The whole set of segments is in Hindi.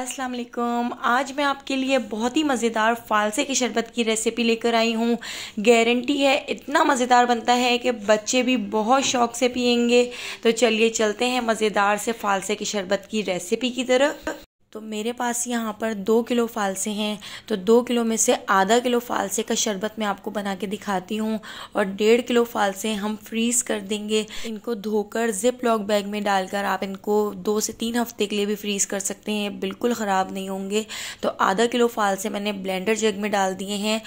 अस्सलाम वालेकुम आज मैं आपके लिए बहुत ही मज़ेदार फालसे के शरबत की रेसिपी लेकर आई हूँ गारंटी है इतना मज़ेदार बनता है कि बच्चे भी बहुत शौक से पियेंगे तो चलिए चलते हैं मज़ेदार से फालसे के शरबत की रेसिपी की तरफ तो मेरे पास यहाँ पर दो किलो फालसे हैं तो दो किलो में से आधा किलो फालसे का शरबत मैं आपको बना के दिखाती हूँ और डेढ़ किलो फालसे हम फ्रीज़ कर देंगे इनको धोकर जिप लॉक बैग में डालकर आप इनको दो से तीन हफ्ते के लिए भी फ्रीज़ कर सकते हैं बिल्कुल ख़राब नहीं होंगे तो आधा किलो फालसे मैंने ब्लेंडर जग में डाल दिए हैं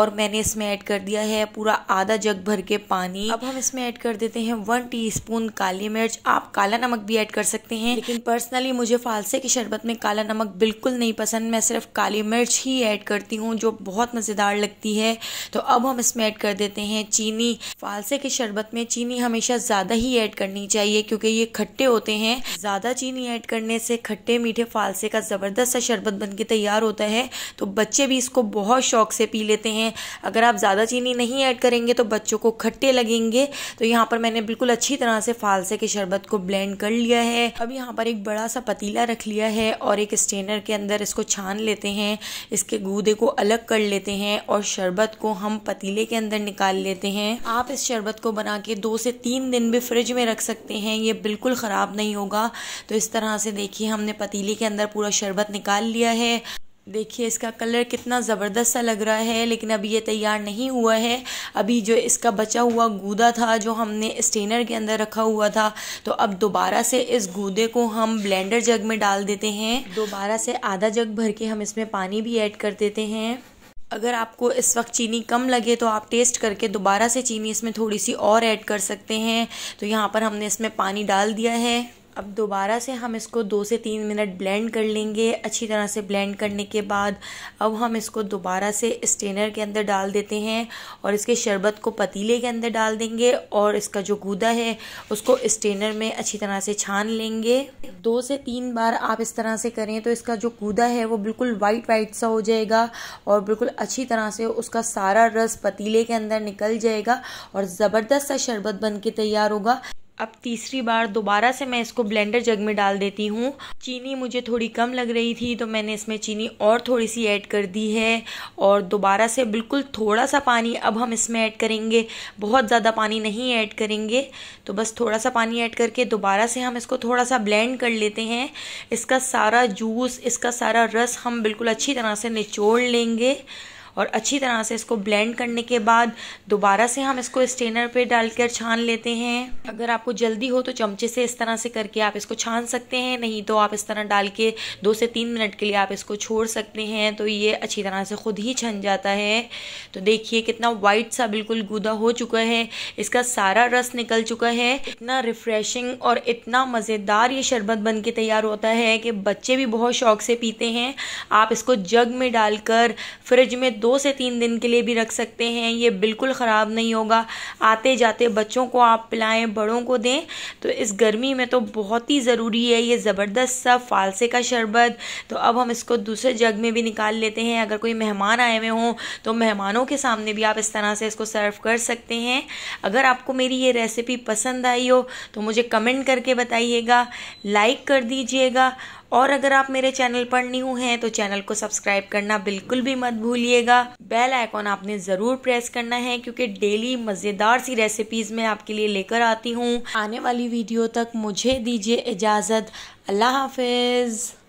और मैंने इसमें ऐड कर दिया है पूरा आधा जग भर के पानी अब हम इसमें ऐड कर देते हैं वन टी काली मिर्च आप काला नमक भी ऐड कर सकते हैं लेकिन पर्सनली मुझे फालसे के शरबत में काला नमक बिल्कुल नहीं पसंद मैं सिर्फ काली मिर्च ही ऐड करती हूँ जो बहुत मज़ेदार लगती है तो अब हम इसमें ऐड कर देते हैं चीनी फालसे के शरबत में चीनी हमेशा ज़्यादा ही ऐड करनी चाहिए क्योंकि ये खट्टे होते हैं ज़्यादा चीनी ऐड करने से खट्टे मीठे फालसे का ज़बरदस्त सा शरबत बन के तैयार होता है तो बच्चे भी इसको बहुत शौक से पी लेते हैं अगर आप ज़्यादा चीनी नहीं ऐड करेंगे तो बच्चों को खट्टे लगेंगे तो यहाँ पर मैंने बिल्कुल अच्छी तरह से फालसे के शरबत को ब्लेंड कर लिया है अब यहाँ पर एक बड़ा सा पतीला रख लिया है और एक स्टेनर के अंदर इसको छान लेते हैं इसके गूदे को अलग कर लेते हैं और शरबत को हम पतीले के अंदर निकाल लेते हैं आप इस शरबत को बना के दो से तीन दिन भी फ्रिज में रख सकते हैं ये बिल्कुल ख़राब नहीं होगा तो इस तरह से देखिए हमने पतीले के अंदर पूरा शरबत निकाल लिया है देखिए इसका कलर कितना ज़बरदस्त सा लग रहा है लेकिन अभी ये तैयार नहीं हुआ है अभी जो इसका बचा हुआ गूदा था जो हमने स्टेनर के अंदर रखा हुआ था तो अब दोबारा से इस गूदे को हम ब्लेंडर जग में डाल देते हैं दोबारा से आधा जग भर के हम इसमें पानी भी ऐड कर देते हैं अगर आपको इस वक्त चीनी कम लगे तो आप टेस्ट करके दोबारा से चीनी इसमें थोड़ी सी और ऐड कर सकते हैं तो यहाँ पर हमने इसमें पानी डाल दिया है अब दोबारा से हम इसको दो से तीन मिनट ब्लेंड कर लेंगे अच्छी तरह से ब्लेंड करने के बाद अब हम इसको दोबारा से स्टेनर के अंदर डाल देते हैं और इसके शरबत को पतीले के अंदर डाल देंगे और इसका जो गूदा है उसको स्टेनर में अच्छी तरह से छान लेंगे दो से तीन बार आप इस तरह से करें तो इसका जो गूदा है वो बिल्कुल वाइट वाइट सा हो जाएगा और बिल्कुल अच्छी तरह से उसका सारा रस पतीले के अंदर निकल जाएगा और ज़बरदस्त सा शरबत बन के तैयार होगा अब तीसरी बार दोबारा से मैं इसको ब्लेंडर जग में डाल देती हूँ चीनी मुझे थोड़ी कम लग रही थी तो मैंने इसमें चीनी और थोड़ी सी ऐड कर दी है और दोबारा से बिल्कुल थोड़ा सा पानी अब हम इसमें ऐड करेंगे बहुत ज़्यादा पानी नहीं ऐड करेंगे तो बस थोड़ा सा पानी ऐड करके दोबारा से हम इसको थोड़ा सा ब्लेंड कर लेते हैं इसका सारा जूस इसका सारा रस हम बिल्कुल अच्छी तरह से निचोड़ लेंगे और अच्छी तरह से इसको ब्लेंड करने के बाद दोबारा से हम इसको स्टेनर पे डालकर छान लेते हैं अगर आपको जल्दी हो तो चमचे से इस तरह से करके आप इसको छान सकते हैं नहीं तो आप इस तरह डाल के दो से तीन मिनट के लिए आप इसको छोड़ सकते हैं तो ये अच्छी तरह से खुद ही छन जाता है तो देखिए कितना वाइट सा बिल्कुल गूदा हो चुका है इसका सारा रस निकल चुका है इतना रिफ्रेशिंग और इतना मज़ेदार ये शरबत बन के तैयार होता है कि बच्चे भी बहुत शौक से पीते हैं आप इसको जग में डालकर फ्रिज में दो से तीन दिन के लिए भी रख सकते हैं ये बिल्कुल ख़राब नहीं होगा आते जाते बच्चों को आप पिलाएं बड़ों को दें तो इस गर्मी में तो बहुत ही ज़रूरी है ये ज़बरदस्त सा फालसे का शरबत तो अब हम इसको दूसरे जग में भी निकाल लेते हैं अगर कोई मेहमान आए हुए हों तो मेहमानों के सामने भी आप इस तरह से इसको सर्व कर सकते हैं अगर आपको मेरी ये रेसिपी पसंद आई हो तो मुझे कमेंट करके बताइएगा लाइक कर दीजिएगा और अगर आप मेरे चैनल पर न्यू हैं तो चैनल को सब्सक्राइब करना बिल्कुल भी मत भूलिएगा बेल आइकॉन आपने ज़रूर प्रेस करना है क्योंकि डेली मज़ेदार सी रेसिपीज़ मैं आपके लिए लेकर आती हूँ आने वाली वीडियो तक मुझे दीजिए इजाज़त अल्लाह हाफिज़